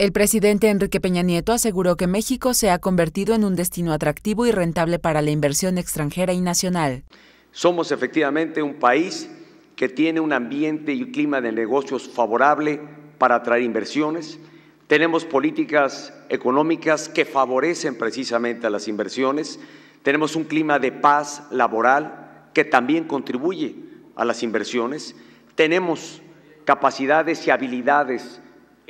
El presidente Enrique Peña Nieto aseguró que México se ha convertido en un destino atractivo y rentable para la inversión extranjera y nacional. Somos efectivamente un país que tiene un ambiente y un clima de negocios favorable para atraer inversiones. Tenemos políticas económicas que favorecen precisamente a las inversiones. Tenemos un clima de paz laboral que también contribuye a las inversiones. Tenemos capacidades y habilidades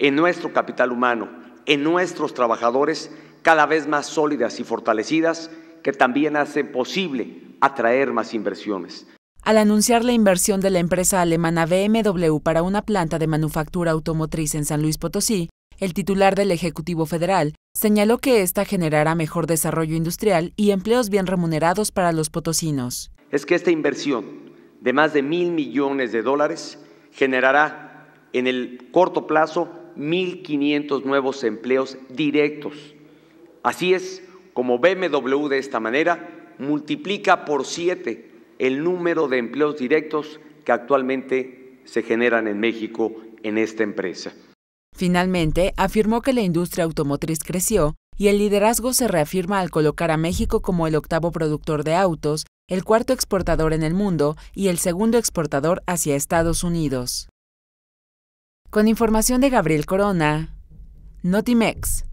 en nuestro capital humano, en nuestros trabajadores cada vez más sólidas y fortalecidas que también hace posible atraer más inversiones. Al anunciar la inversión de la empresa alemana BMW para una planta de manufactura automotriz en San Luis Potosí, el titular del Ejecutivo Federal señaló que esta generará mejor desarrollo industrial y empleos bien remunerados para los potosinos. Es que esta inversión de más de mil millones de dólares generará en el corto plazo 1.500 nuevos empleos directos. Así es como BMW de esta manera multiplica por siete el número de empleos directos que actualmente se generan en México en esta empresa. Finalmente, afirmó que la industria automotriz creció y el liderazgo se reafirma al colocar a México como el octavo productor de autos, el cuarto exportador en el mundo y el segundo exportador hacia Estados Unidos. Con información de Gabriel Corona, Notimex.